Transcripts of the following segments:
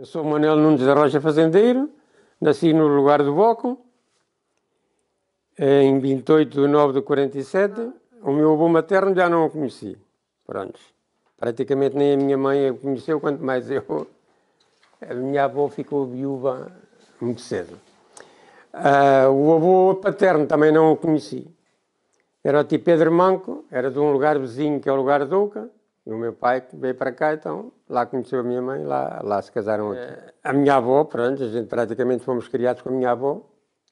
Eu sou Manuel Nunes da Rocha Fazendeiro, nasci no lugar do Boco, em 28 de 9 de 47. O meu avô materno já não o conheci, pronto. Praticamente nem a minha mãe o conheceu, quanto mais eu. A minha avó ficou viúva muito cedo. Uh, o avô paterno também não o conheci. Era o tio Pedro Manco, era de um lugar vizinho que é o lugar de Oca e o meu pai veio para cá, então lá conheceu a minha mãe, lá, lá se casaram aqui. A minha avó, pronto, a gente praticamente fomos criados com a minha avó,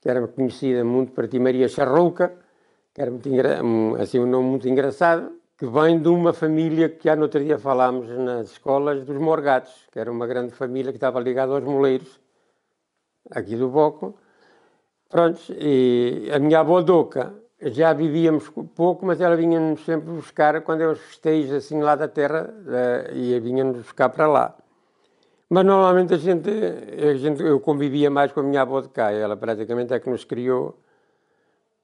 que era conhecida muito para ti, Maria Charrouca, que era muito, assim, um nome muito engraçado, que vem de uma família que já no outro dia falámos nas escolas dos Morgatos, que era uma grande família que estava ligada aos moleiros, aqui do Boco. Pronto, e a minha avó Doca já vivíamos pouco, mas ela vinha-nos sempre buscar quando eu festejos assim lá da terra e vinha-nos buscar para lá. Mas normalmente a gente, a gente, eu convivia mais com a minha avó de cá, ela praticamente é que nos criou.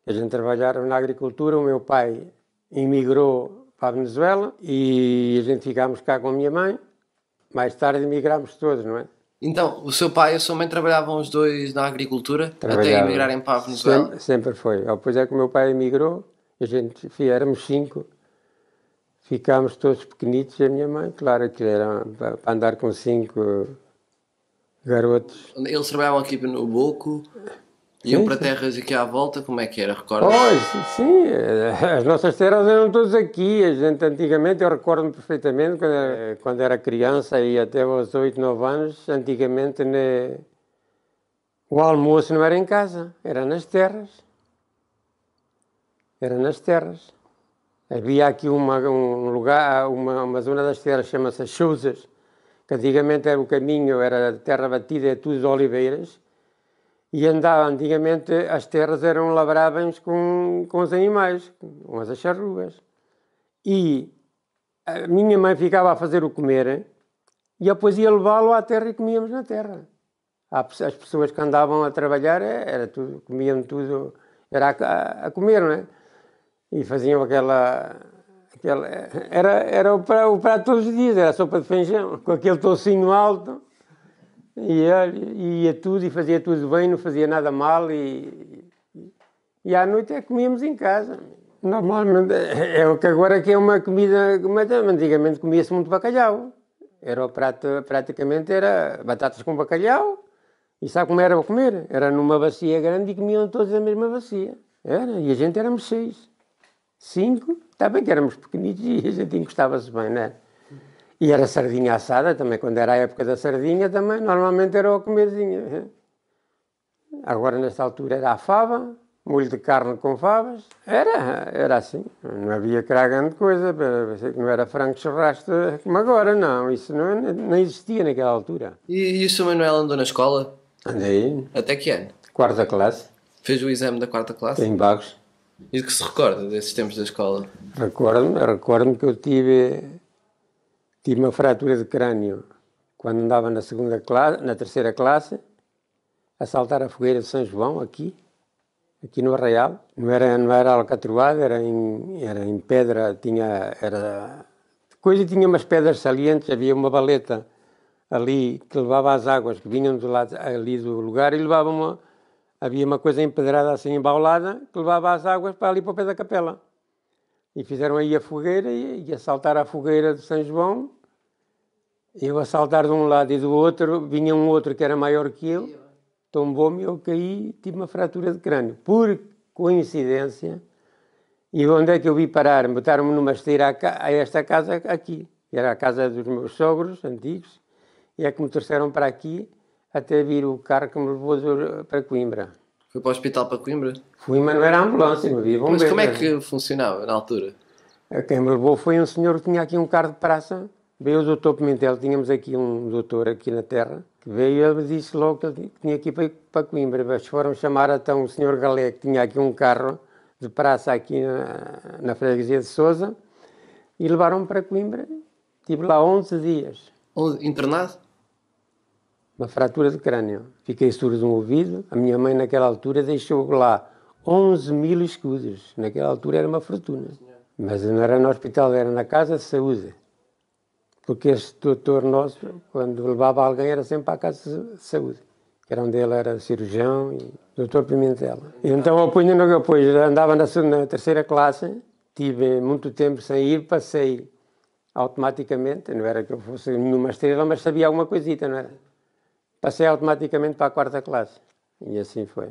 A gente trabalhava na agricultura, o meu pai emigrou para a Venezuela e a gente ficámos cá com a minha mãe. Mais tarde emigrámos todos, não é? Então, o seu pai e a sua mãe trabalhavam os dois na agricultura até emigrarem para a Venezuela? Sempre, sempre foi. Depois é que o meu pai emigrou, a gente, éramos cinco, ficámos todos pequenitos e a minha mãe, claro que era para andar com cinco garotos. Eles trabalhavam aqui no Boco? Iam sim, para sim. terras aqui à volta, como é que era? recorda Pois, sim, eh, as nossas terras eram todas aqui. A gente, antigamente, eu recordo-me perfeitamente, quando era, quando era, criança e até aos 8, 9 anos, antigamente o almoço não era em casa, era nas terras. Era nas terras. Havia aqui uma, um lugar, uma, uma zona das terras, chama-se Chousas, que antigamente era o caminho, era terra batida, é tudo de oliveiras e andava, antigamente, as terras eram labráveis com, com os animais, com as charruas. E a minha mãe ficava a fazer o comer e depois ia levá-lo à terra e comíamos na terra. As pessoas que andavam a trabalhar eh, era tudo, comiam tudo, era a, a comer, não é? E faziam aquela. aquela eh, era era o prato, o prato todos os dias, era sopa de feijão, com aquele tocinho alto. E ia tudo e fazia tudo bem, não fazia nada mal e, e à noite é comíamos em casa. Normalmente, é, é o que agora que é uma comida, mas antigamente comia-se muito bacalhau. Era o prato, praticamente era batatas com bacalhau, e sabe como era para comer? Era numa bacia grande e comiam todos na mesma bacia. Era, e a gente éramos seis. Cinco, está bem que éramos pequenitos e a gente encostava-se bem, não é? E era sardinha assada também, quando era a época da sardinha também, normalmente era o comerzinho. Eh. Agora, nesta altura, era a fava, molho de carne com favas, era, era assim. Não havia a grande coisa, não era frango churrasco como agora, não. Isso não, é, não existia naquela altura. E, e o Sr. Manuel andou na escola? Andei. Até que ano? Quarta classe. Fez o exame da quarta classe? Em Bagos. E o que se recorda desses tempos da escola? Recordo-me recordo que eu tive Tive uma fratura de crânio quando andava na segunda classe, na terceira classe, a saltar a fogueira de São João aqui, aqui no Arraial. Não era não era alcatroado, era em era em pedra, tinha era coisa tinha umas pedras salientes, havia uma baleta ali que levava as águas que vinham do lado ali do lugar e levava uma havia uma coisa empedrada assim embaulada que levava as águas para ali para o pé da capela. E fizeram aí a fogueira e, e a fogueira de São João. Eu a saltar de um lado e do outro, vinha um outro que era maior que eu, tombou-me, eu caí tive uma fratura de crânio. Por coincidência, e onde é que eu vi parar? Botaram-me numa esteira a, esta casa aqui. Era a casa dos meus sogros antigos, e é que me trouxeram para aqui até vir o carro que me levou para Coimbra. Foi para o hospital para Coimbra? Fui, mas não era ambulância, não havia bombeiros. Mas como é que funcionava na altura? É, quem me levou foi um senhor que tinha aqui um carro de praça. Veio o doutor Pimentel, tínhamos aqui um doutor aqui na terra, que veio e ele disse logo que ele tinha aqui para, Coimbra. Mas foram chamar então o senhor Galé, que tinha aqui um carro de praça aqui na, na freguesia de Sousa, e levaram-me para Coimbra. Estive lá 11 dias. 11, internado? uma fratura de crânio. Fiquei surdo de um ouvido, a minha mãe naquela altura deixou lá 11 mil escudos, naquela altura era uma fortuna. Mas não era no hospital, era na casa de saúde. Porque este doutor nosso, quando levava alguém, era sempre para a casa de saúde, que era onde ele era cirurgião e doutor Pimentel. E então eu punha no apoio, andava na, na terceira classe, tive muito tempo sem ir, passei automaticamente, não era que eu fosse nenhuma estrela, mas sabia alguma coisita, não era? passei automaticamente para a quarta classe. E assim foi.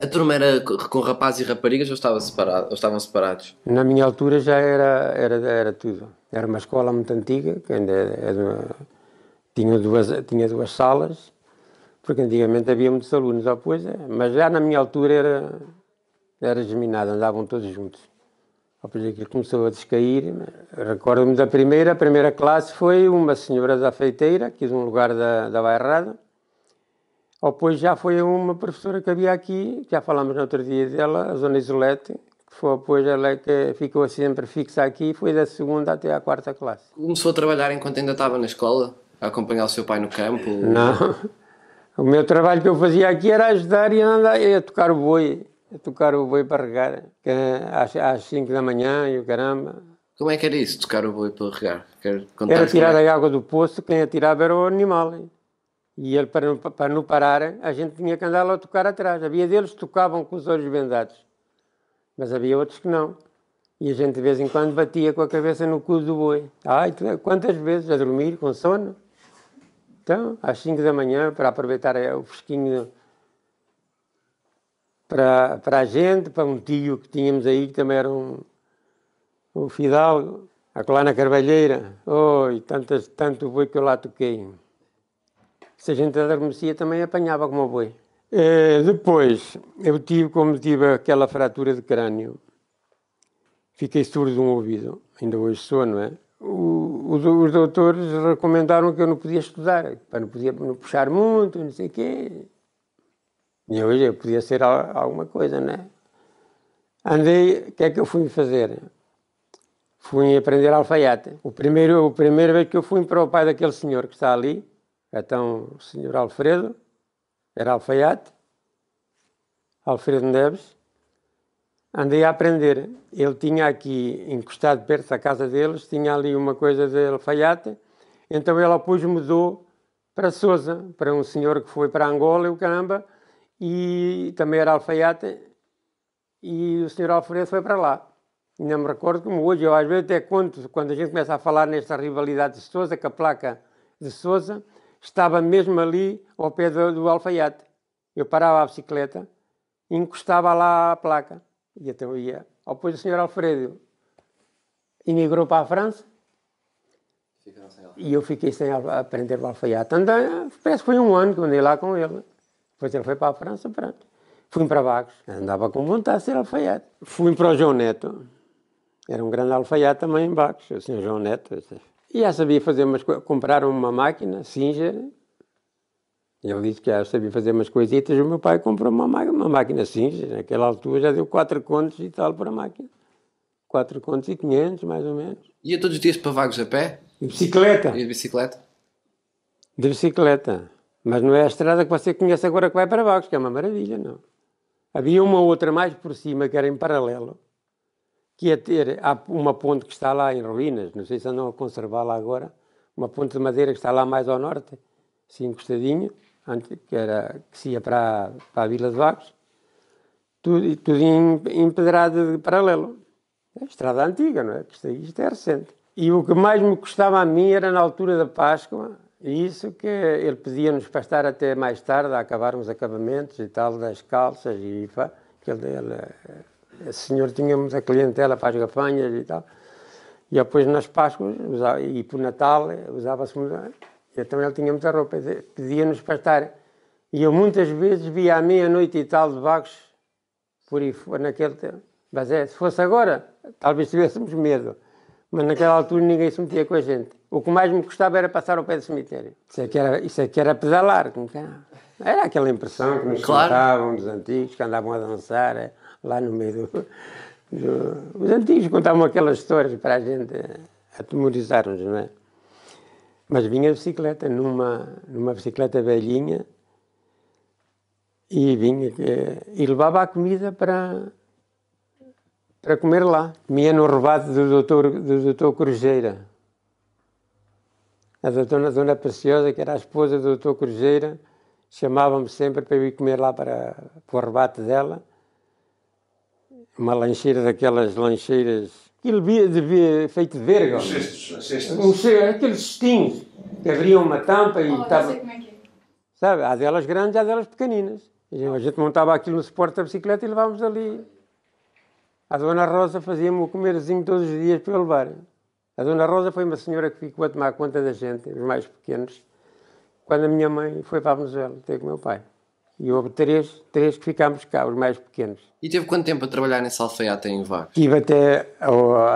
A turma era com rapazes e raparigas ou, estava separado, ou estavam separados? Na minha altura já era, era, era tudo. Era uma escola muito antiga, que ainda é, é era, tinha, duas, tinha duas salas, porque antigamente havia muitos alunos, oh, mas já na minha altura era, era geminado, andavam todos juntos. Depois aquilo começou a descair. Recordo-me da primeira, a primeira classe foi uma senhora da feiteira, quis um lugar da, da bairrada, ou pois já foi uma professora que havia aqui, já falámos no outro dia dela, a Zona Isolete, que foi depois ela é que ficou sempre fixa aqui foi da segunda até à quarta classe. Começou a trabalhar enquanto ainda estava na escola? A acompanhar o seu pai no campo? Não. O meu trabalho que eu fazia aqui era ajudar e andar, a tocar o boi, a tocar o boi para regar, é às, às 5 da manhã e o caramba. Como é que era isso, tocar o boi para regar? Quero era tirar a água do poço, quem atirava era o animal. E ele, para não, para não parar, a gente tinha que andar lá a tocar atrás. Havia deles que tocavam com os olhos vendados, mas havia outros que não. E a gente de vez em quando batia com a cabeça no cu do boi. Ai, é, quantas vezes a dormir com sono? Então, às 5 da manhã, para aproveitar eh, o fresquinho para, para a gente, para um tio que tínhamos aí, que também era um, um fidalgo, lá na Carvalheira. Oi, oh, tantas, tanto boi que eu lá toquei se a gente adormecia também apanhava como boi. É, depois, eu tive, como tive aquela fratura de crânio, fiquei surdo de um ouvido, ainda hoje sou, não é? O, os, os, doutores recomendaram que eu não podia estudar, para não podia não puxar muito, não sei o quê. E hoje eu podia ser alguma coisa, não é? Andei, o que é que eu fui fazer? Fui aprender alfaiate. O primeiro, a primeira vez que eu fui para o pai daquele senhor que está ali, então, o senhor Alfredo era alfaiate, Alfredo Neves, andei a aprender. Ele tinha aqui, encostado perto da casa deles, tinha ali uma coisa de alfaiate, então ele depois mudou para Sousa, para um senhor que foi para Angola e o caramba, e também era alfaiate, e o senhor Alfredo foi para lá. Não me recordo como hoje, eu às vezes até conto, quando a gente começa a falar nesta rivalidade de Sousa, com a placa de Sousa, estava mesmo ali ao pé do, do alfaiate. Eu parava a bicicleta, encostava lá a placa e até eu ia. Depois o senhor Alfredo emigrou para a França e eu fiquei sem aprender o alfaiate. Então parece que foi um ano que andei lá com ele. Depois ele foi para a França, pronto. Fui para Vagos, andava com vontade de ser alfaiate. Fui para o João Neto, era um grande alfaiate também em Vagos, o senhor João Neto. E já sabia fazer umas coisas. Compraram uma máquina, Singer. Ele disse que já sabia fazer umas coisitas. O meu pai comprou uma máquina, uma máquina Singer. Naquela altura já deu 4 contos e tal para a máquina. 4 contos e 500, mais ou menos. Ia é todos os dias para Vagos a pé? De bicicleta. de bicicleta? De bicicleta. Mas não é a estrada que você conhece agora que vai para Vagos, que é uma maravilha, não. Havia uma outra mais por cima, que era em paralelo que ia é ter uma ponte que está lá em ruínas, não sei se andam a conservá-la agora, uma ponte de madeira que está lá mais ao norte, assim encostadinho, que, era, que se ia para, para a Vila de Vagos, tudo, tudo empedrado de paralelo. É estrada antiga, não é? Isto, isto é recente. E o que mais me custava a mim era na altura da Páscoa, e isso que ele pedia-nos para estar até mais tarde, a acabarmos acabamentos e tal, das calças e que ele, ele esse senhor tínhamos a clientela para as gafanhas e tal. E depois nas Páscoas usava, e para o Natal usava-se e também ele tinha muita roupa, pedia-nos para estar. E eu muitas vezes via à meia-noite e tal de vagos por aí, naquele tempo. Mas é, se fosse agora, talvez tivéssemos medo. Mas naquela altura ninguém se metia com a gente. O que mais me custava era passar ao pé do cemitério. Isso é que era, isso é que era pedalar. É? Era aquela impressão que nos claro. contavam dos antigos, que andavam a dançar. É lá no meio do, do... Os antigos contavam aquelas histórias para a gente atemorizar-nos, não é? Mas vinha de bicicleta, numa, numa bicicleta velhinha, e vinha e levava a comida para, para comer lá. Comia no rebate do doutor, do doutor Cruzeira. A doutora Dona Preciosa, que era a esposa do doutor Cruzeira, chamava-me sempre para eu ir comer lá para, para o rebate dela uma lancheira daquelas lancheiras, aquilo de, feito de verga. Os cestos, cestos. Um, aqueles cestinhos que abriam uma tampa e oh, como é que é. Sabe, há delas grandes, há delas pequeninas. E a gente montava aquilo no suporte da bicicleta e levávamos ali. A Dona Rosa fazia-me o comerzinho todos os dias para eu levar. A Dona Rosa foi uma senhora que ficou a tomar conta da gente, os mais pequenos, quando a minha mãe foi para a Venezuela ter com meu pai. E houve três, três que ficámos cá, os mais pequenos. E teve quanto tempo a trabalhar nesse alfaiate em Vares? Estive até,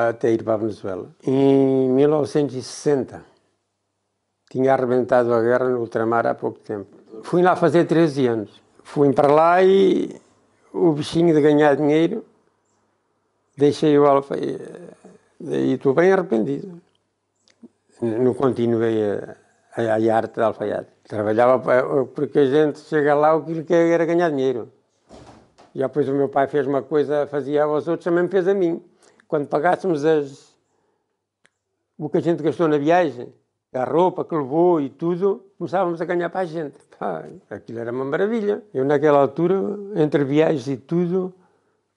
até ir para a Venezuela. Em 1960, tinha arrebentado a guerra no ultramar há pouco tempo. Fui lá fazer 13 anos. Fui para lá e o bichinho de ganhar dinheiro, deixei o alfaiate. E estou bem arrependido. Não continuei a a, arte da alfaiate. Trabalhava eh, porque a gente chega lá, o que quer era ganhar dinheiro. E depois o meu pai fez uma coisa, fazia aos outros, também fez a mim. Quando pagássemos as, o que a gente gastou na viagem, a roupa que levou e tudo, começávamos a ganhar para a gente. Pá, aquilo era uma maravilha. Eu, naquela altura, entre viagens e tudo,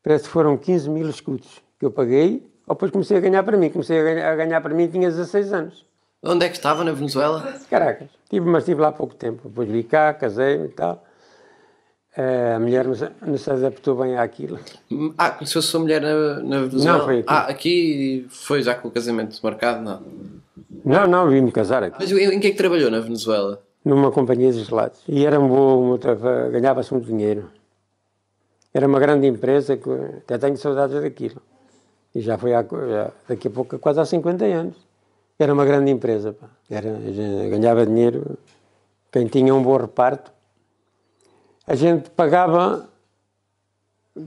parece que foram 15 mil escudos que eu paguei. Depois comecei a ganhar para mim. Comecei a ganhar, a ganhar para mim, tinha 16 anos. Onde é que estava, na Venezuela? Caracas. Tive, mas estive lá há pouco tempo. Depois vim cá, casei-me e tal. Uh, a mulher não se, adaptou bem àquilo. Ah, conheceu a sua mulher na, na Venezuela? Não, foi aqui. Ah, aqui foi já com o casamento marcado? Não, não, não vim-me casar aqui. Mas em, em que é que trabalhou na Venezuela? Numa companhia de gelados. E era um bom, ganhava-se muito dinheiro. Era uma grande empresa, que até tenho saudades daquilo. E já foi há, já, daqui a pouco, quase há 50 anos. Era uma grande empresa. Era, ganhava dinheiro. Quem tinha um bom reparto. A gente pagava,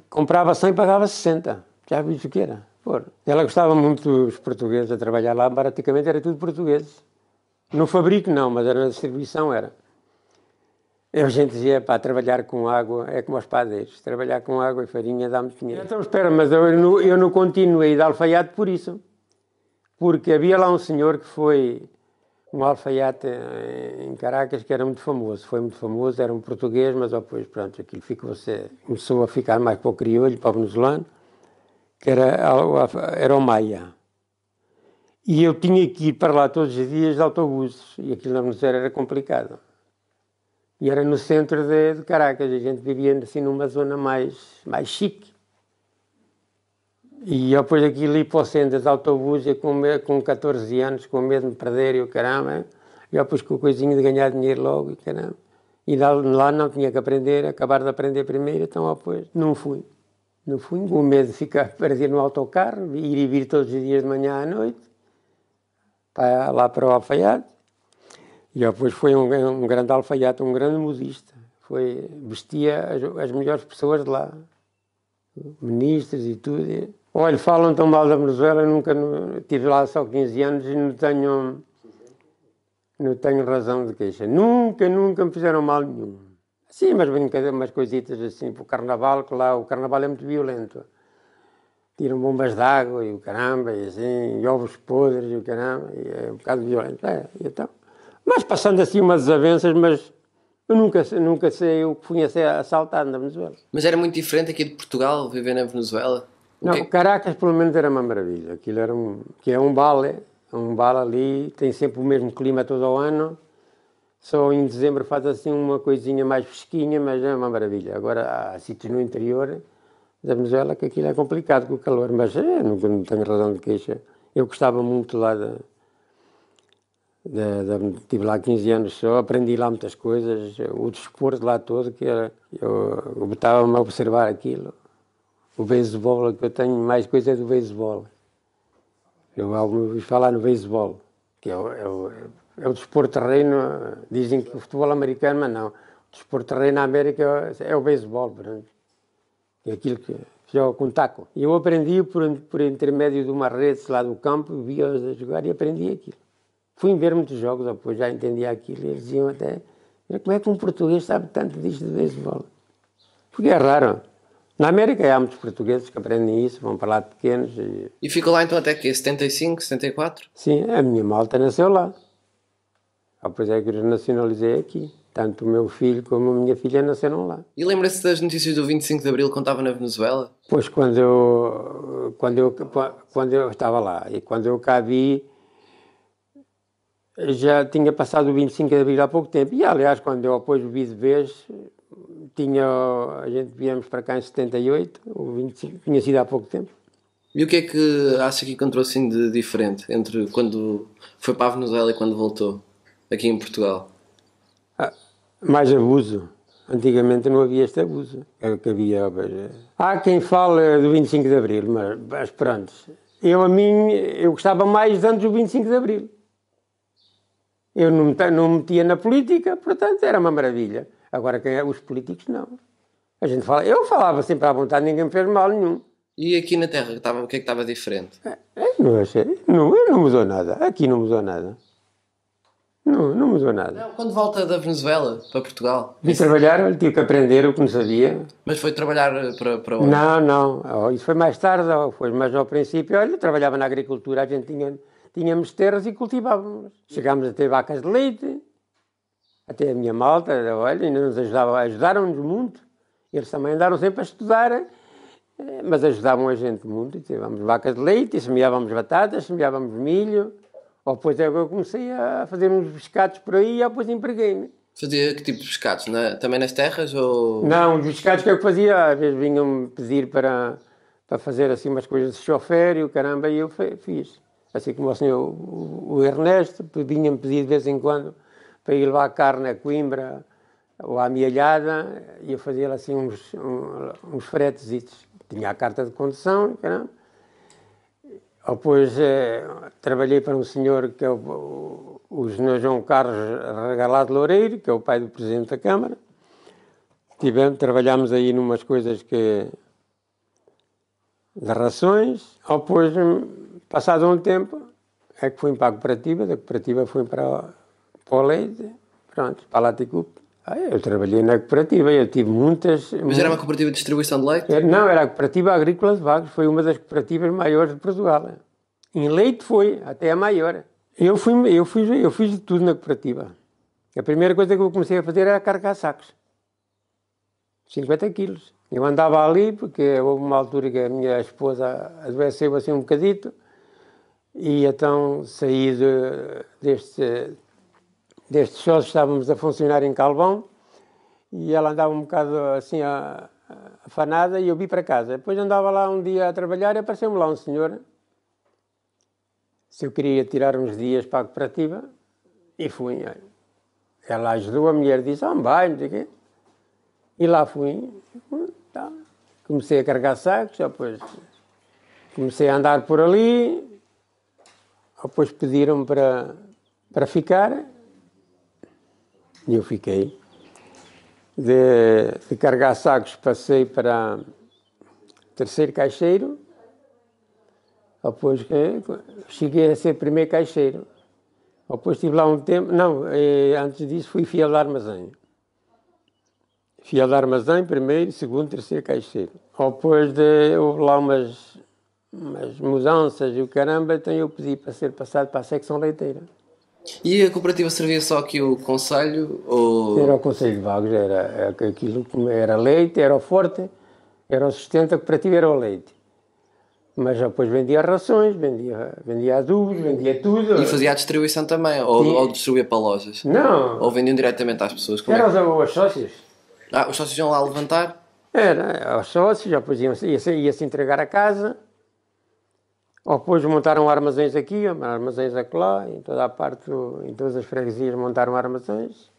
comprava 100, pagava 60. Já viste o que era? por Ela gostava muito dos portugueses a trabalhar lá, praticamente era tudo portugueses. No fabrico não, mas era na distribuição era. a gente dizia, pá, trabalhar com água é como os padeiros, trabalhar com água e farinha dá me dinheiro. Então, espera, mas eu, não eu não continuei de alfaiate por isso porque havia lá um senhor que foi um alfaiate em Caracas que era muito famoso, foi muito famoso, era um português, mas depois, pronto, aquilo ficou, começou a ficar mais para o crioulo, para o venezuelano, que era, era o Maia. E eu tinha que ir para lá todos os dias de autobuses, e aquilo na Venezuela era complicado. E era no centro de, de Caracas, a gente vivia assim numa zona mais, mais chique. E eu depois aqui li para o centro de autobus com, com 14 anos, com medo de me perder e o caramba. E eu pus com o coisinho de ganhar dinheiro logo e caramba. E lá, lá não tinha que aprender, acabar de aprender primeiro, então depois não fui. Não fui, o medo de ficar perdido no autocarro, ir e vir todos os dias de manhã à noite, para, lá para o alfaiate. E depois foi um, um grande alfaiate, um grande modista. Foi, vestia as, as melhores pessoas de lá, ministros e tudo. Olha, falam tão mal da Venezuela, nunca tive lá só 15 anos e não tenho, não tenho razão de queixa. Nunca, nunca me fizeram mal nenhum. Sim, mas brincadeira, umas coisitas assim, para o carnaval, que lá o carnaval é muito violento. Tiram bombas de água e o caramba, e assim, e ovos podres e o caramba, e é um bocado violento. É, então. Mas passando assim umas desavenças, mas eu nunca, nunca sei, eu fui a ser assaltado na Venezuela. Mas era muito diferente aqui de Portugal, viver na Venezuela? Não, o Caracas pelo menos era uma maravilha. Aquilo era um, que é um balé, um balé ali, tem sempre o mesmo clima todo o ano. Só em dezembro faz assim uma coisinha mais fresquinha, mas é uma maravilha. Agora há sítios no interior da Venezuela que aquilo é complicado com o calor, mas é, não, não tenho razão de queixa. Eu gostava muito lá da, tive lá 15 anos só, aprendi lá muitas coisas, o desporto lá todo, que era, eu, eu botava-me a observar aquilo o beisebol que eu tenho mais coisa é do beisebol. Eu vou falar no beisebol, que é o, é o, é o desporto terreno, dizem que o futebol americano, mas não. O desporto terreno na América é o beisebol, portanto. É aquilo que joga com taco. E eu aprendi por, por intermédio de uma rede lá do campo, via-os a jogar e aprendi aquilo. Fui ver muitos jogos, depois já entendia aquilo, e eles iam até. Como é que um português sabe tanto disto de beisebol? Porque é raro. Na América há muitos portugueses que aprendem isso, vão para lá de pequenos. E, e ficou lá então até que 75, 74? Sim, a minha malta nasceu lá. Depois ah, é que eu nacionalizei aqui. Tanto o meu filho como a minha filha nasceram lá. E lembra-se das notícias do 25 de Abril quando estava na Venezuela? Pois, quando eu, quando eu, quando eu estava lá e quando eu cá vi, já tinha passado o 25 de Abril há pouco tempo. E, aliás, quando eu depois vi de vez, tinha, a gente viemos para cá em 78, o 25, tinha sido há pouco tempo. E o que é que acha que encontrou assim de diferente entre quando foi para a Venezuela e quando voltou aqui em Portugal? Ah, mais abuso. Antigamente não havia este abuso. que havia. Há quem fala do 25 de Abril, mas, mas pronto. Eu a mim, eu gostava mais antes do 25 de Abril. Eu não não me metia na política, portanto era uma maravilha. Agora, quem é, os políticos não. A gente fala, eu falava sempre à vontade, ninguém me fez mal nenhum. E aqui na Terra, estava, o que é que estava diferente? É, é não achei, não, não mudou nada, aqui não mudou nada. Não, não mudou nada. Não, quando volta da Venezuela para Portugal? Vim isso... trabalhar, tive que aprender o que não sabia. Mas foi trabalhar eh, para, para onde? Não, não, oh, isso foi mais tarde, oh, foi, mas ao princípio, olha, trabalhava na agricultura, a gente tinha, tínhamos terras e cultivávamos. Chegámos a ter vacas de leite, até a minha malta, olha, ainda nos ajudavam, ajudaram-nos muito, eles também andaram sempre a estudar, eh, mas ajudavam a gente muito, tínhamos vacas de leite, semeávamos batatas, semeávamos milho, ou depois é eu comecei a fazer uns pescados por aí e depois empreguei-me. Fazia que tipo de pescados? Na, também nas terras ou...? Não, os pescados que eu fazia, às vezes vinham-me pedir para, para fazer assim umas coisas de chofer e o caramba, e eu fiz. Assim como o senhor, o, o Ernesto, vinha-me pedir de vez em quando para ir levar carne a Coimbra ou à Mielhada, ia fazer assim uns, um, uns fretes. Tinha a carta de condução, caramba. Depois eh, trabalhei para um senhor que é o, o, o João Carlos Regalado Loureiro, que é o pai do Presidente da Câmara. Tivemos, trabalhámos aí numas coisas que de rações. Depois, hum, passado um tempo, é que fui para a cooperativa, da cooperativa fui para leite, pronto, para lá de ah, eu trabalhei na cooperativa, eu tive muitas... Mas muitas... era uma cooperativa de distribuição de leite? Eh, não, era a cooperativa agrícola de Vagos, foi uma das cooperativas maiores de Portugal. Em leite foi, até a maior. Eu, fui, eu, fiz, eu fiz de tudo na cooperativa. A primeira coisa que eu comecei a fazer era carregar sacos. 50 quilos. Eu andava ali, porque houve uma altura que a minha esposa adoeceu assim um bocadito, e então saí de, deste destes shows estávamos a funcionar em Calvão e ela andava um bocado assim afanada e eu vi para casa. Depois andava lá um dia a trabalhar e apareceu-me lá um senhor se eu queria tirar uns dias para a cooperativa e fui. Ela ajudou, a mulher disse, ah, vai, não sei o quê. E lá fui. Tá. Comecei a carregar sacos, depois comecei a andar por ali, depois pediram para, para ficar e eu fiquei. De, de carregar sacos passei para terceiro caixeiro, depois cheguei a ser primeiro caixeiro. Depois estive lá um tempo, não, eh, antes disso fui fiel de armazém. Fiel de armazém, primeiro, segundo, terceiro caixeiro. Depois de, houve lá umas, umas mudanças e o caramba, então eu pedi para ser passado para a secção leiteira. E a cooperativa servia só aqui o Conselho? Ou... Era o Conselho de Vagos, era é aquilo era leite, era o forte, era o sustento, a cooperativa era o leite. Mas depois vendia rações, vendia, vendia adubos, vendia tudo. E fazia a distribuição também, ou, ou distribuía para lojas? Não. Ou vendiam diretamente às pessoas? Como é Eram é os sócios. Ah, os sócios iam lá levantar? Era, os sócios, já depois iam-se ia, ia entregar a casa ou depois montaram armazéns aqui, armazéns acolá, em toda a parte, em todas as freguesias montaram armazéns.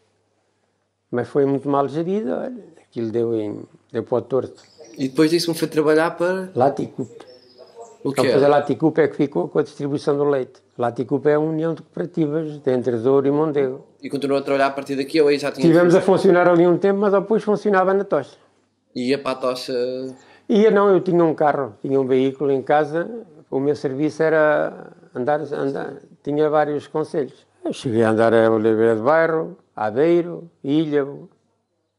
Mas foi muito mal gerida, olha, aquilo deu, em, deu para o torto. E depois disso me foi trabalhar para... Laticup. O que então, é? Laticup é que ficou com a distribuição do leite. Laticup é a união de cooperativas de Entre Douro e Mondego. E continuou a trabalhar a partir daqui ou aí já tinha... Tivemos a funcionar ali um tempo, mas depois funcionava na tocha. E ia para a tocha... Ia não, eu tinha um carro, tinha um veículo em casa, o meu serviço era andar, andar tinha vários conselhos. Eu cheguei a andar a Oliveira de Bairro, Aveiro, Ilhavo,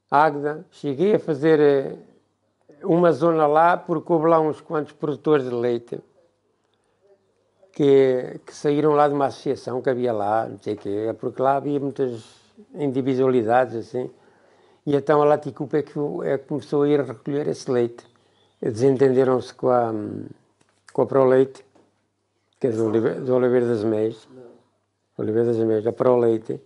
Águeda. Cheguei a fazer eh, uma zona lá, porque houve lá uns quantos produtores de leite que, que saíram lá de uma associação que havia lá, não sei o quê, porque lá havia muitas individualidades assim. E então a Laticupa é que, é que começou a ir recolher esse leite. Desentenderam-se com a hum, com o leite, que é do Oliveira das Meias, Oliveira das Meias, a proleite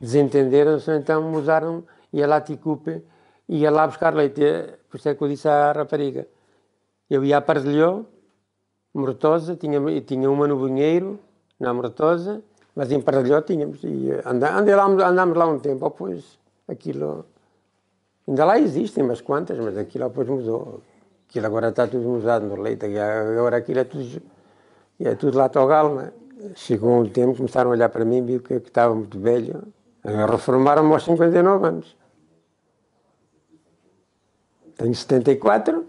desentenderam-se, então mudaram, ia lá a Ticupe, ia lá buscar leite. Por isso é que eu disse à rapariga. Eu ia à Pardilhó, Mortosa, tinha, tinha uma no banheiro, na Mortosa, mas em Pardilhó tínhamos. E andámos lá um tempo, pois aquilo. Ainda lá existem mas quantas, mas aquilo depois mudou. Aquilo agora está tudo usado no leite, agora aquilo é tudo, é tudo lá ao galo, né? Chegou um tempo, começaram a olhar para mim, viu que, que estava muito velho. Reformaram-me aos 59 anos. Tenho 74.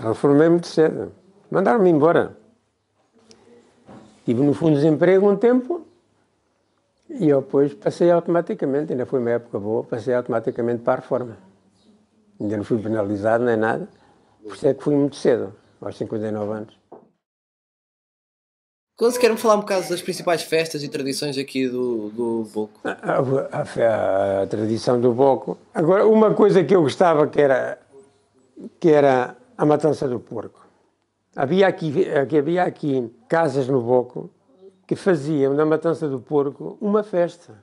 Reformei muito cedo. Mandaram-me embora. Tive no fundo desemprego um tempo e eu depois passei automaticamente, ainda foi uma época boa, passei automaticamente para a reforma. Ainda não fui penalizado nem nada. Por isso é que fui muito cedo, aos 59 anos. Quando quer-me falar um bocado das principais festas e tradições aqui do, do Boco? A, a, a, a, tradição do Boco. Agora, uma coisa que eu gostava que era, que era a matança do porco. Havia aqui, havia aqui casas no Boco que faziam da matança do porco uma festa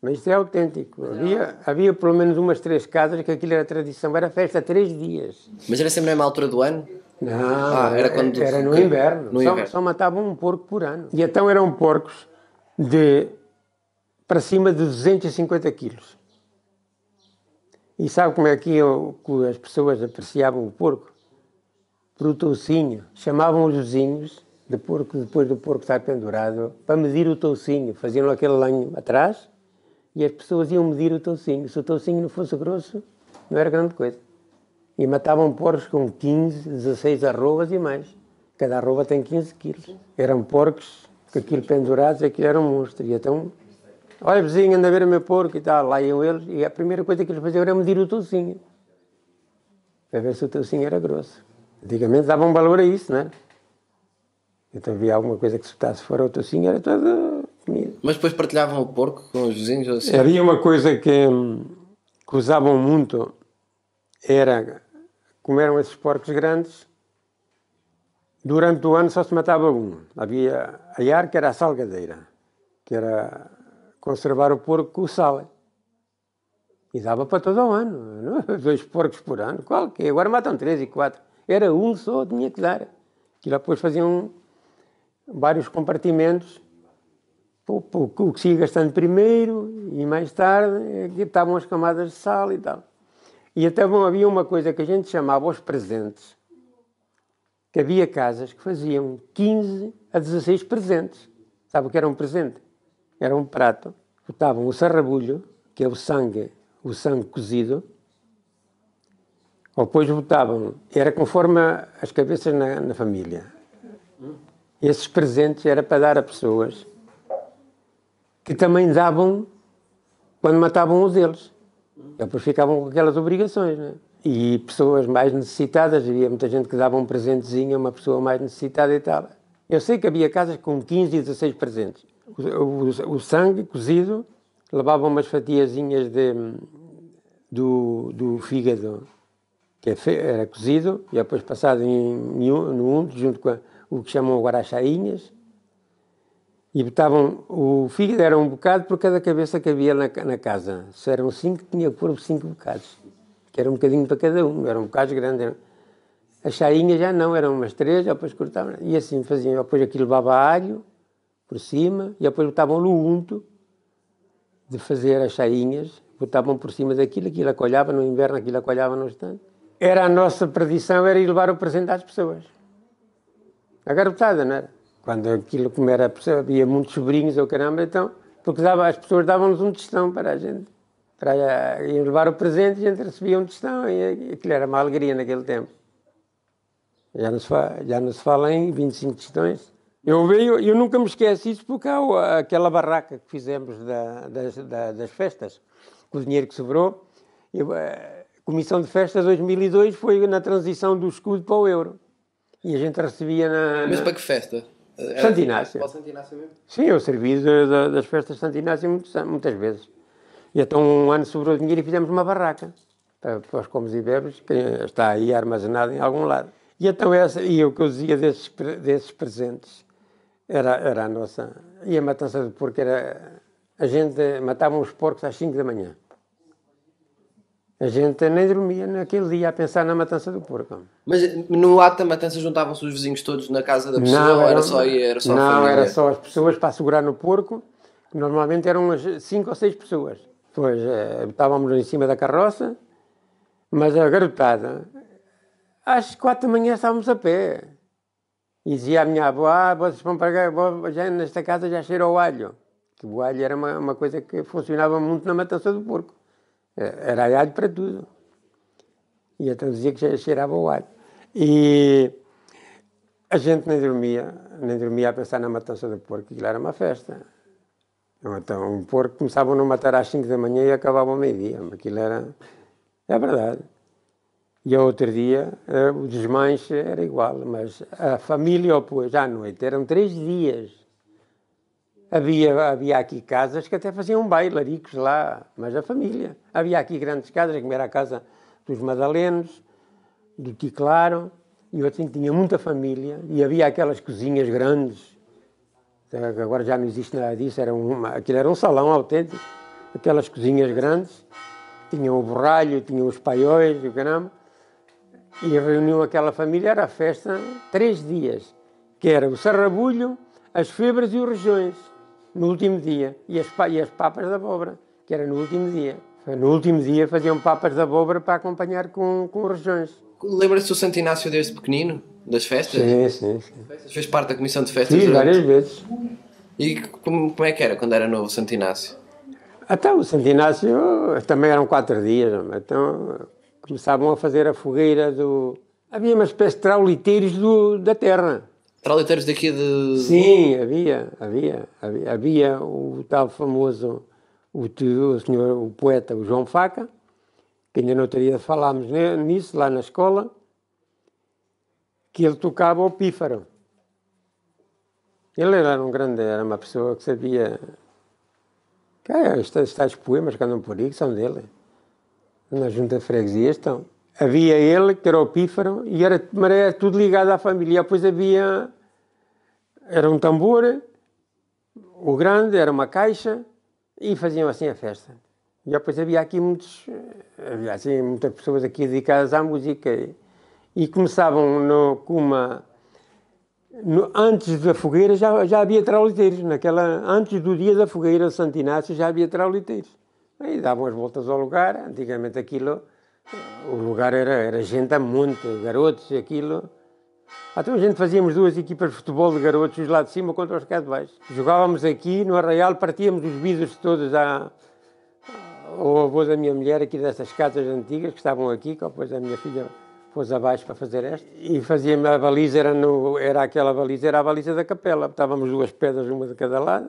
mas isso é autêntico. É havia, havia pelo menos umas três casas que aquilo era tradição. Era festa três dias. Mas era sempre na mesma altura do ano? Não, ah, era, é, quando... era no inverno. No só, inverno. só matavam um porco por ano. E então eram porcos de para cima de 250 quilos. E sabe como é que, eu, que as pessoas apreciavam o porco? Pelo toucinho. Chamavam os vizinhos de porco, depois do porco estar pendurado, para medir o toucinho. Faziam aquele lenho atrás e as pessoas iam medir o toucinho. Se o toucinho não fosse grosso, não era grande coisa. E matavam porcos com 15, 16 arrobas e mais. Cada arroba tem 15 quilos. Eram porcos, com aquilo pendurados, aquilo era um monstro. E então, olha vizinho, anda a ver o meu porco e tal. Lá iam eles, e a primeira coisa que eles faziam era medir o toucinho. Para ver se o toucinho era grosso. Antigamente davam valor a isso, né? Então havia alguma coisa que se botasse fora o toucinho, era toda comida. Mas depois partilhavam o porco com os vizinhos? Assim? Havia uma coisa que, hum, que usavam muito, era, comeram esses porcos grandes, durante o ano só se matava um. Havia a iar, que era a salgadeira, que era conservar o porco com sal. E dava para todo o ano, não? É? dois porcos por ano, qual que Agora matam três e quatro. Era um só, tinha que dar. E lá depois faziam vários compartimentos o que se ia gastando primeiro e mais tarde é estavam as camadas de sal e tal. E até bom, havia uma coisa que a gente chamava os presentes, que havia casas que faziam 15 a 16 presentes. Sabe o que era um presente? Era um prato. Botavam o sarrabulho, que é o sangue, o sangue cozido, ou depois botavam, era conforme as cabeças na, na família. Esses presentes era para dar a pessoas que também davam quando matavam os deles. Depois ficavam com aquelas obrigações, né? E pessoas mais necessitadas, havia muita gente que dava um presentezinho a uma pessoa mais necessitada e tal. Eu sei que havia casas com 15 e 16 presentes. O, o, o sangue cozido, levava umas fatiazinhas de, do, do fígado, que é era cozido, e depois passado em, no unto, junto com a, o que chamam agora as e botavam o fígado, era um bocado por cada cabeça que havia na, na casa. Se eram cinco, tinha que pôr cinco bocados. Que era um bocadinho para cada um, eram um bocados grandes. Eram... As charinhas já não, eram umas três, depois cortavam. E assim faziam. Depois aquilo levava alho por cima, e depois botavam o unto de fazer as chainhas, botavam por cima daquilo, aquilo acolhava no inverno, aquilo acolhava no instante. Era a nossa perdição, era ir levar o presente às pessoas. A garotada, não era? Quando aquilo, como era, havia muitos sobrinhos, eu caramba, então, porque dava, as pessoas davam-nos um testão para a gente. Para, eh, iam levar o presente e a gente recebia um testão, e aquilo era uma alegria naquele tempo. Já não se fala, já não se fala em 25 testões. Eu, veio, eu nunca me esqueço isso porque há aquela barraca que fizemos da, das, da, das festas, com o dinheiro que sobrou. Eu, eh, Comissão de Festas 2002 foi na transição do escudo para o euro. E a gente recebia na. Mas para que festa? É, Santo Inácio. Santo Inácio mesmo? Sim, eu servi de, de, das festas de Santo Inácio muitas, muitas vezes. E então um ano sobrou dinheiro e fizemos uma barraca para, para os comes e bebes, que está aí armazenada em algum lado. E então essa, e o que eu dizia desses, desses presentes era, era a nossa. E a matança de porco era. A gente matava os porcos às 5 da manhã. A gente nem dormia naquele dia a pensar na matança do porco. Mas no ato da matança juntavam-se os vizinhos todos na casa da pessoa não, ou era, era só, era só Não, era só as pessoas para segurar no porco. Normalmente eram umas cinco ou seis pessoas. Pois, estávamos eh, em cima da carroça, mas a garotada, às quatro da manhã estávamos a pé. E dizia à minha avó, ah, vocês vão pagar, já nesta casa já cheira ao alho. Que o alho era uma, uma coisa que funcionava muito na matança do porco. É, era alho para tudo. E então dizia que cheirava o alho. E a gente nem dormia, nem dormia a pensar na matança do porco, aquilo era uma festa. Então, então um porco começava a não matar às 5 da manhã e acabava ao meio-dia. Aquilo era. É verdade. E ao outro dia, eh, o desmanche era igual, mas a família opôs à noite. Eram três dias Havia, havia aqui casas que até faziam bailaricos lá, mas a família. Havia aqui grandes casas, como era a casa dos Madalenos, do Ticlaro, e assim tinha muita família. E havia aquelas cozinhas grandes, eh, agora já não existe nada disso, era uma, aquilo era um salão autêntico. Aquelas cozinhas grandes, tinham o borralho, tinham os paióis, o caramba. E reuniu aquela família, era a festa, três dias, que era o sarrabulho, as febras e os regiões no último dia, e as, e as papas da abóbora, que era no último dia. No último dia faziam papas da abóbora para acompanhar com, com regiões. Lembra-se do Santo Inácio desde pequenino? Das festas? Sim, sim, sim. Fez parte da comissão de festas? Sim, durante... várias vezes. E como, como é que era quando era novo o Santo Inácio? Até então, o Santo Inácio eh, também eram quatro dias, é? então começavam a fazer a fogueira do... Havia uma espécie de trauliteiros do, da terra. Traliteiros daqui de. Sim, havia, havia. Havia, havia o tal famoso, o, o, senhor, o poeta, o João Faca, que ainda não teria falámos nisso lá na escola, que ele tocava o pífaro. Ele era um grande, era uma pessoa que sabia. Cara, ah, estes tais poemas que andam por aí que são dele. Na junta de freguesia estão. Havia ele, que era o pífaro, e era, mas era tudo ligado à família. E depois havia. Era um tambor, o grande, era uma caixa, e faziam assim a festa. E depois havia aqui muitos, havia assim, muitas pessoas aqui dedicadas à música. E, e começavam no, com uma. No, antes da fogueira já, já havia trauliteiros. Naquela, antes do dia da fogueira de Santo Inácio já havia trauliteiros. E davam as voltas ao lugar. Antigamente aquilo o lugar era, era gente a monte, garotos, aquilo. até então a gente fazíamos duas equipas de futebol de garotos, os lá de cima contra os cá de baixo. Jogávamos aqui no Arraial, partíamos os vidros todos à, ao avô da minha mulher, aqui dessas casas antigas que estavam aqui, que depois a minha filha pôs abaixo para fazer esta. E fazíamos a baliza, era, no, era aquela baliza, era a baliza da capela. Estávamos duas pedras, uma de cada lado.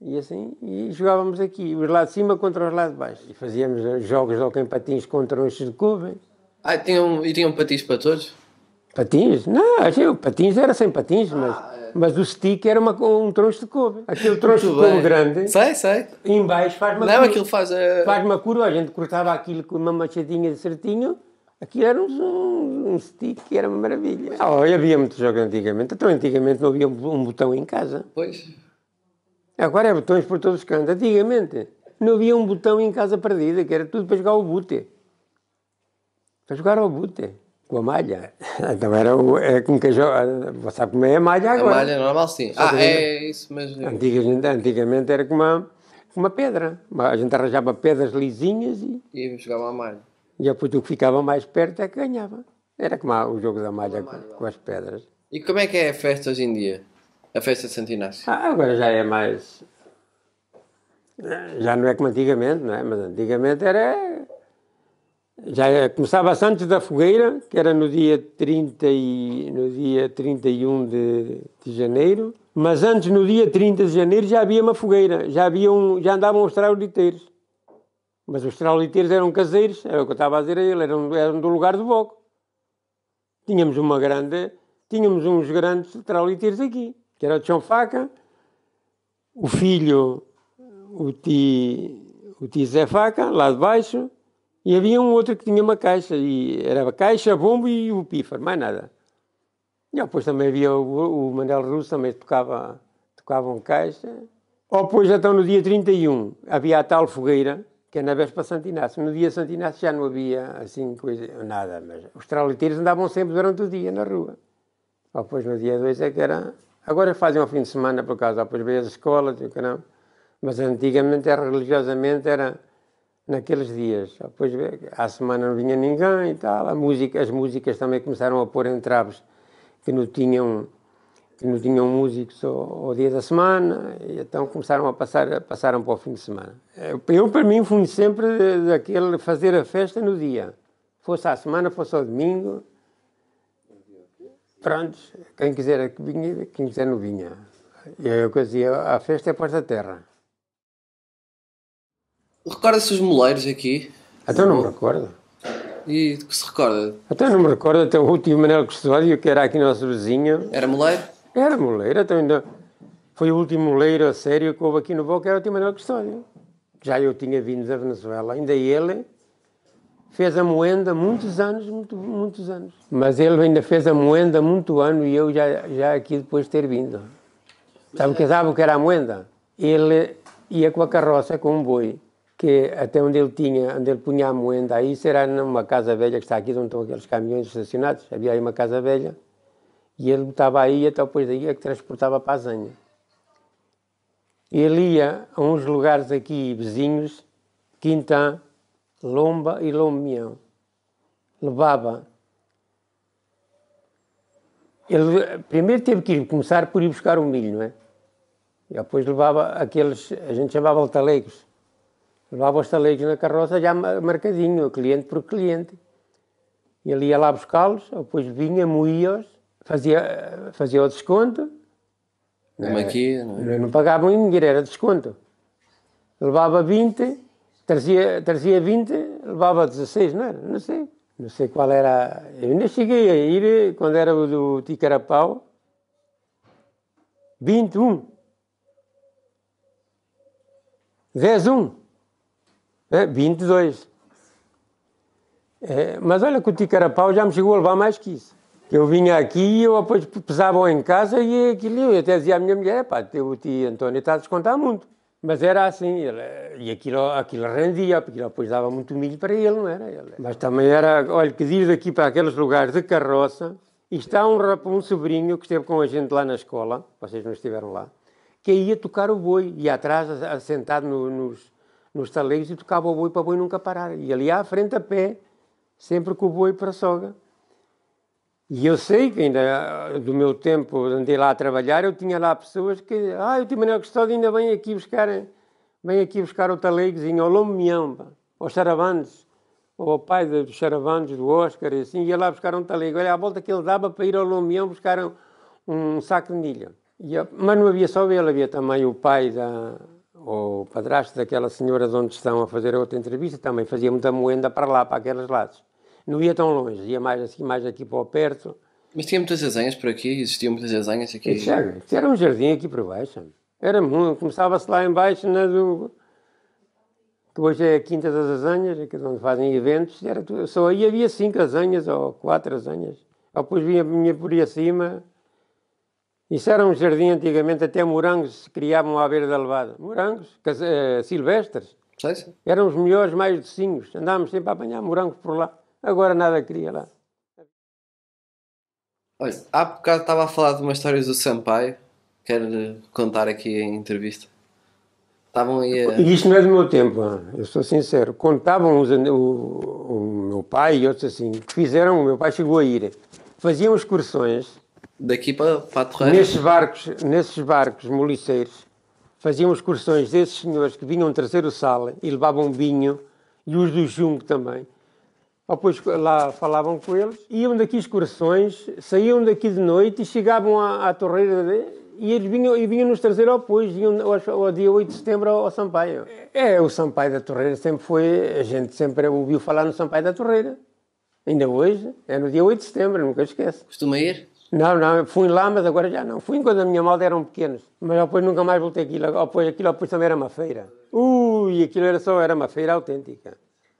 E assim, e jogávamos aqui, os lá de cima contra os lá de baixo. E fazíamos jogos de hockey patins contra os de cuba. Ah, tinham, e tinham patins para todos? Patins? Não, achei, patins era sem patins, ah, mas... É. Mas o stick era uma, um troncho de couve. Aquele troncho de couve é. grande. Sei, sei. Embaixo faz uma Não, curva. aquilo faz a... Eh, faz uma curva, a gente cortava aquilo com uma machadinha de certinho. Aquilo era um, um, um stick, era uma maravilha. Oh, havia muitos jogos antigamente. Então, antigamente não havia um botão em casa. Pois. Agora é botões por todos os cantos. Antigamente não havia um botão em casa perdida, que era tudo para jogar o bute. Para jogar ao bute, com a malha. Então era o, é como que joga. Você sabe como é a malha agora. A malha é normal, sim. ah, é isso mesmo. Antigamente, antigamente era com uma, uma pedra. A gente arranjava pedras lisinhas e. E jogava a malha. E depois o que ficava mais perto é que ganhava. Era como o jogo da malha, malha com, com as pedras. E como é que é a festa hoje em dia? a festa de Santo Inácio? Ah, agora já é mais. Já não é como antigamente, não é? Mas antigamente era. Já é, começava antes da fogueira, que era no dia, 30 e, no dia 31 de, de janeiro, mas antes, no dia 30 de janeiro, já havia uma fogueira, já, havia um, já andavam os trauliteiros. Mas os trauliteiros eram caseiros, era o que eu estava a dizer a ele, eram, eram do lugar do Boco. Tínhamos uma grande, tínhamos uns grandes trauliteiros aqui que era o faca, o filho, o ti, o ti Zé Faca, lá de baixo, e havia um outro que tinha uma caixa, e era a caixa, bombo e o pífaro, mais nada. E depois também havia o, o Manuel Russo, também tocava, tocavam caixa. Ou depois, então, no dia 31, havia a tal fogueira, que é na véspera de Santo Inácio. No dia de Santo Inácio já não havia, assim, coisa, nada, mas os traliteiros andavam sempre durante o dia na rua. Ou depois, no dia 2, é que era Agora fazem um fim de semana por causa, depois veio as escolas, caramba. Tipo, mas antigamente era religiosamente, era naqueles dias. Depois à semana não vinha ninguém e tal. Música, as músicas também começaram a pôr entraves que não tinham que não tinham músicos ao, ao, dia da semana, e então começaram a passar, passaram para o fim de semana. Eh, eu, para mim, fui sempre daquele fazer a festa no dia. Fosse à semana, fosse ao domingo, pronto, quem quiser que vinha, quem quiser não vinha. E eu dizia a festa é a Terra. Recorda-se os moleiros aqui? Até não me recordo. E de que se recorda? Até não me recordo, até o último Manuel Custódio, que era aqui nosso vizinho. Era moleiro? Era moleiro, até ainda. Foi o último moleiro a sério que houve aqui no Boca, era o último Manuel Custódio. Já eu tinha vindo da Venezuela, ainda ele fez a moenda muitos anos, muito, muitos anos. Mas ele ainda fez a moenda muito ano e eu já, já aqui depois de ter vindo. Sabe que, sabe o que era a moenda? Ele ia com a carroça, com um boi, que até onde ele tinha, onde ele punha a moenda, aí será numa casa velha que está aqui, onde estão aqueles caminhões estacionados, havia aí uma casa velha, e ele botava aí, até então depois daí é que transportava para a Zanha. Ele ia a uns lugares aqui vizinhos, Quintã, Lomba e Lampião. Levava. Ele primeiro teve que ir começar por ir buscar o milho, não é? E depois levava aqueles, a gente chamava de talegos. Levava os talegos na carroça já marcadinho, cliente por cliente. e Ele ia lá buscá-los, depois vinha, moía-os, fazia, fazia o desconto. Como aqui, é é, não, é? não pagavam ninguém era desconto. Levava 20 trazia, trazia 20, levava 16, não era? Não sei. Não sei qual era. Eu ainda cheguei a ir quando era o do Ticarapau. 21. 10, 1. É, 22. É, mas olha que o Ticarapau já me chegou a levar mais que isso. Eu vinha aqui e eu depois pesava em casa e aquilo, eu até dizia à minha mulher, pá, o tio António está a descontar muito. Mas era assim, ele, e aquilo, aquilo rendia, porque ele depois dava muito milho para ele, não era? Ele. Mas também era, olha, que diz daqui para aqueles lugares de carroça, e está um, um sobrinho que esteve com a gente lá na escola, vocês não estiveram lá, que ia tocar o boi, e atrás, sentado no, nos, nos talegos, e tocava o boi para o boi nunca parar. E ali à frente a pé, sempre com o boi para a soga. E eu sei que ainda ah, do meu tempo andei lá a trabalhar, eu tinha lá pessoas que, ah, o Tio Manuel Custódio ainda vem aqui buscar, vem aqui buscar o talegozinho, ao Lomião, aos Charabandos, ou ao pai dos Charabandos, do Oscar, e assim, ia lá buscar um talego. Olha, a volta que ele dava para ir ao Lomião buscar um, um saco de milho. Eu, mas não havia só ele, havia também o pai da, o padrasto daquela senhora de onde estão a fazer a outra entrevista, também fazia muita moenda para lá, para aqueles lados não ia tão longe, ia mais assim, mais aqui para o perto. Mas tinha muitas desenhas por aqui? Existiam muitas desenhas aqui? Isso era, era um jardim aqui por baixo. Era muito, começava-se lá embaixo na do... que hoje é a Quinta das Azanhas, que é onde fazem eventos, era tudo, só aí havia cinco azanhas ou quatro azanhas. depois vinha, vinha por aí acima. Isso era um jardim antigamente, até morangos se criavam à beira da levada. Morangos, eh, silvestres. Sei Eram os melhores mais docinhos. Andávamos sempre a apanhar morangos por lá. Agora nada queria lá. Olha, há bocado estava a falar de umas histórias do Sampaio. Quero contar aqui em entrevista. Estavam aí a... Isto não é do meu tempo, eu sou sincero. Contavam os, o, o, meu pai e outros assim, fizeram, o meu pai chegou a ir. Faziam excursões. Daqui para, para a Torreira? Nesses barcos, nesses barcos moliceiros, faziam excursões desses senhores que vinham trazer o sal e levavam vinho e os do Junco também. Depois lá falavam com eles, iam daqui excursões, saíam daqui de noite e chegavam à, à torreira de, e eles vinham, e vinham nos trazer ao pois, vinham ao, ao, dia 8 de setembro ao, Sampaio. É, é, o Sampaio da Torreira sempre foi, a gente sempre ouviu falar no Sampaio da Torreira. Ainda hoje, é no dia 8 de setembro, nunca esqueço. Costuma ir? Não, não, fui lá, mas agora já não. Fui quando a minha malta eram pequenos, mas depois nunca mais voltei aquilo. Depois, aquilo depois também era uma feira. Ui, aquilo era só, era uma feira autêntica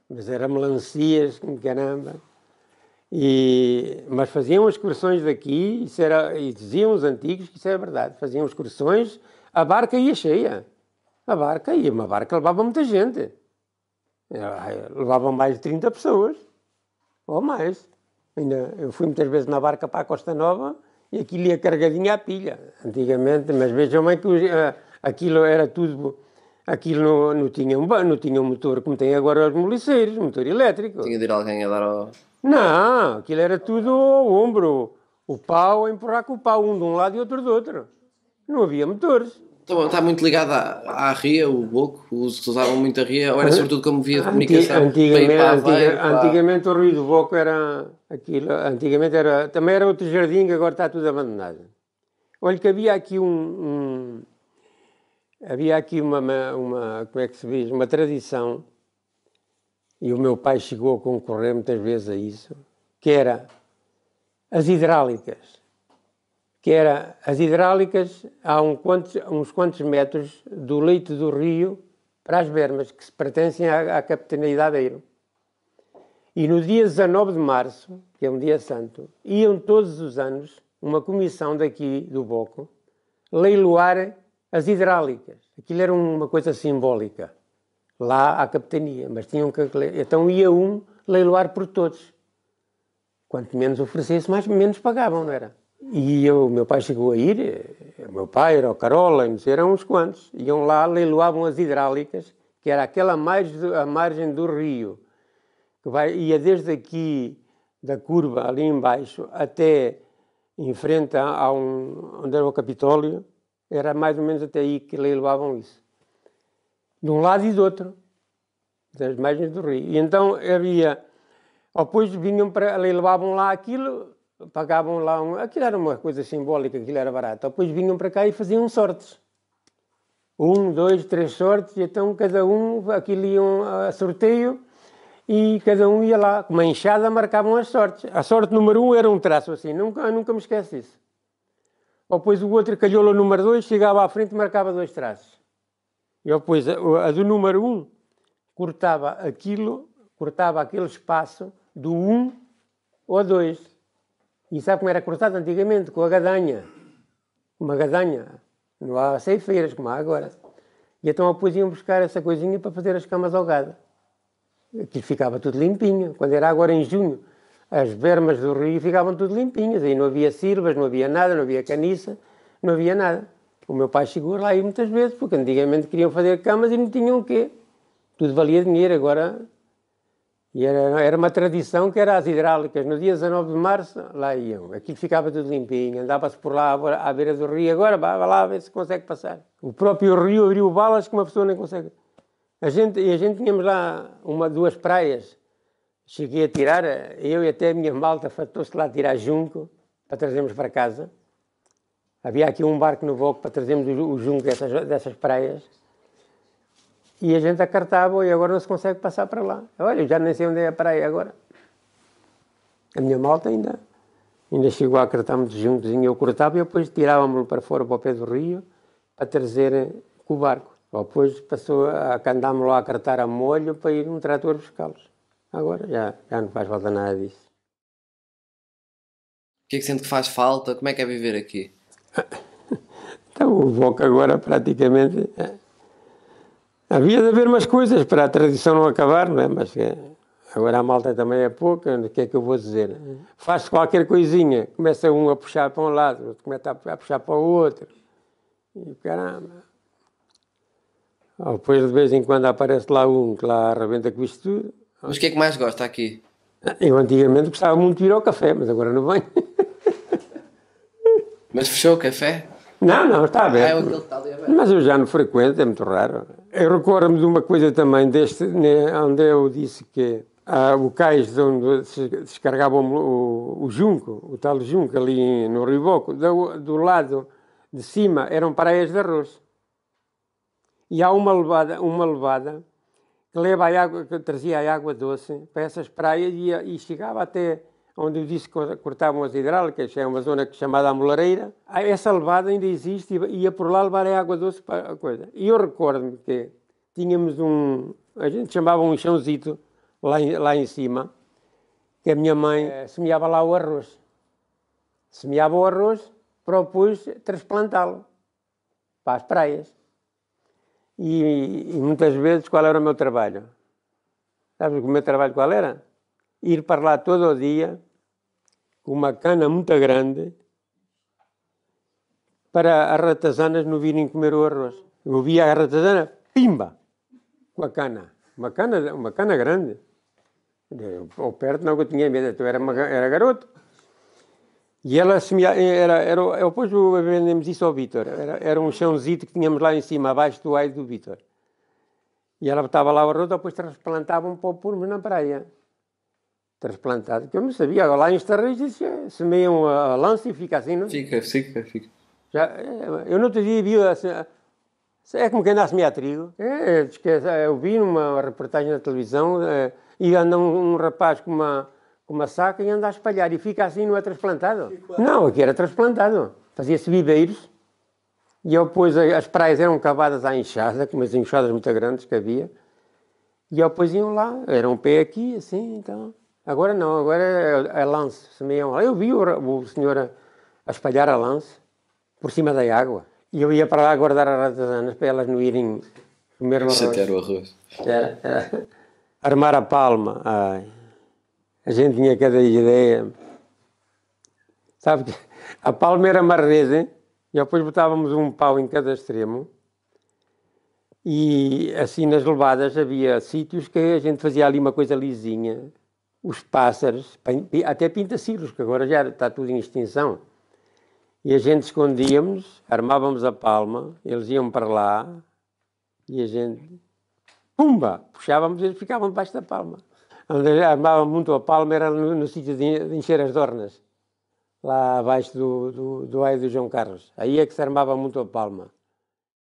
mas era melancias, caramba. E, mas faziam excursões daqui, isso era, e diziam os antigos que isso era verdade, faziam excursões, a barca ia cheia. A barca ia, uma barca levava muita gente. É, levavam mais de 30 pessoas, ou mais. Ainda, eu fui muitas vezes na barca para a Costa Nova e aquilo ia carregadinho à pilha, antigamente, mas vejam bem que eh, aquilo era tudo aquilo não, não, tinha um, não tinha um motor como tem agora os moliceiros, motor elétrico. Tinha de ir alguém a dar ao... Não, aquilo era tudo ao ombro. O pau a empurrar com o pau, um de um lado e outro do outro. Não havia motores. Então, está muito ligado à, à ria, o boco, os que usavam muito a ria, ou era sobretudo como via de comunicação? Antigamente, para antiga, para... antigamente o rio do boco era aquilo, antigamente era, também era outro jardim que agora está tudo abandonado. Olha que havia aqui um, um Havia aqui uma, uma, como é que se diz, uma tradição, e o meu pai chegou a concorrer muitas vezes a isso, que era as hidráulicas. Que era as hidráulicas a um quantos, uns quantos metros do leito do rio para as bermas, que se pertencem à, à de Eiro. E no dia 19 de março, que é um dia santo, iam todos os anos uma comissão daqui do Boco leiloar as hidráulicas. Aquilo era uma coisa simbólica. Lá à capitania, mas tinham que. Então ia um leiloar por todos. Quanto menos oferecesse, mais menos pagavam, não era? E eu, o meu pai chegou a ir, eh, o meu pai era o Carola, eram uns quantos. Iam lá, leiloavam as hidráulicas, que era aquela mais a margem do rio, que vai, ia desde aqui da curva ali embaixo até em frente a, a um, onde era o Capitólio, era mais ou menos até aí que levavam isso. De um lado e do outro, das margens do rio. E então havia. Depois vinham para. levavam lá aquilo, pagavam lá. Um, aquilo era uma coisa simbólica, aquilo era barato. Depois vinham para cá e faziam sortes. Um, dois, três sortes, e então cada um, aquilo iam a sorteio e cada um ia lá, com uma enxada marcavam as sortes. A sorte número um era um traço assim, nunca, nunca me esquece disso. Ou depois o outro calhou-lhe o número 2, chegava à frente e marcava dois traços. E depois a, a do número 1 um, cortava aquilo, cortava aquele espaço do 1 um ou 2. E sabe como era cortado antigamente? Com a gadanha. Uma gadanha. Não há ceifeiras como há agora. E então depois iam buscar essa coisinha para fazer as camas ao gado. Aquilo ficava tudo limpinho. Quando era agora em junho, as bermas do rio ficavam tudo limpinhas, aí não havia sirvas, não havia nada, não havia caniça, não havia nada. O meu pai chegou lá e muitas vezes, porque antigamente queriam fazer camas e não tinham o quê. Tudo valia dinheiro, agora. E era, era uma tradição que era as hidráulicas. No dia 19 de março, lá iam. Aquilo ficava tudo limpinho, andava-se por lá à, beira do rio. Agora, vá lá ver se consegue passar. O próprio rio abriu balas que uma pessoa nem consegue. A gente, e a gente tínhamos lá uma, duas praias Cheguei a tirar, eh, eu e até a minha malta faltou-se lá tirar junco para trazermos para casa. Havia aqui um barco no Voco para trazermos o junco dessas, dessas praias. E a gente acartava e agora não se consegue passar para lá. Olha, eu já nem sei onde é a praia agora. A minha malta ainda, ainda chegou a acartar muito juntos. Eu cortava e depois tirávamos para fora, para o pé do rio, para trazer eh, com o barco. Depois passou a andámos lá a cartar a molho para ir um trator buscá-los. Agora já, já não faz falta nada disso. O que é que sente que faz falta? Como é que é viver aqui? Então, o VOC agora praticamente. É. Havia de haver umas coisas para a tradição não acabar, não é? Mas é, agora a malta também é pouca, o que é que eu vou dizer? Faz qualquer coisinha, começa um a puxar para um lado, outro começa a puxar para o outro. E caramba. Ou depois de vez em quando aparece lá um que lá arrebenta com isto tudo. Mas o que é que mais gosta aqui? Ah, eu antigamente gostava muito de ir ao café, mas agora não venho. Mas fechou o café? Não, não, está aberto. Ah, é que está ali aberto. Mas eu já não frequento, é muito raro. Eu recordo-me de uma coisa também, deste, né, onde eu disse que ah, o cais de onde se descargava o, o, junco, o tal junco ali no Riboco, do, do lado de cima eram paraias de arroz. E há uma levada, uma levada que leva a água, que trazia a água doce para essas praias e, e chegava até onde eu disse que cortavam as hidráulicas, é uma zona é chamada Amolereira. Ah, essa levada ainda existe e ia por lá levar a água doce para a coisa. E eu recordo-me que tínhamos um, a gente chamava um chãozito lá em, lá em cima, que a minha mãe eh, semeava lá o arroz. Semeava o arroz, propus transplantá-lo para as praias. E, e muitas vezes qual era o meu trabalho? Sabes o meu trabalho qual era? Ir para lá todo o dia, com uma cana muito grande, para as ratazanas não virem comer o arroz. Eu via a ratazana, pimba, com a cana. Uma cana, uma cana grande. ou perto não, que eu tinha medo, eu era, uma, era garoto. E ela era, era, depois vendemos isso ao Vitor. Era, era um chãozito que tínhamos lá em cima, abaixo do aio do Vitor. E ela estava lá a roda, depois transplantava um pouco purmo na praia. Transplantado, que eu não sabia. Lá em Estarreis semeiam a lança e fica assim, não? Fica, fica, fica. Já, é, eu não te vi assim, é como quem anda a semear trigo. É, é, é, eu vi numa reportagem na televisão é, e anda um, um rapaz com uma uma saca e anda a espalhar. E fica assim, não é transplantado? Não, aqui era transplantado. Fazia-se viveiros. E eu pus, as praias eram cavadas à enxada, com umas enxadas muito grandes que havia. E eu pus iam lá, era um pé aqui, assim, então. Agora não, agora é, é lance, semeiam lá. Eu vi o, o senhor a espalhar a lance por cima da água. E eu ia para lá guardar as ratazanas para elas não irem comer o arroz. Era, era. Armar a palma. Ai a gente tinha cada ideia. Sabe que a palma era uma rede, e depois botávamos um pau em cada extremo, e assim nas levadas havia sítios que a gente fazia ali uma coisa lisinha. Os pássaros, até pintacilos, que agora já está tudo em extinção. E a gente escondíamos, armávamos a palma, eles iam para lá, e a gente, pumba, puxávamos e eles ficavam debaixo da palma onde amava muito a palma, era no, no sítio de, de, encher as dornas, lá abaixo do, do, do Aio do João Carlos. Aí é que se armava muito a palma.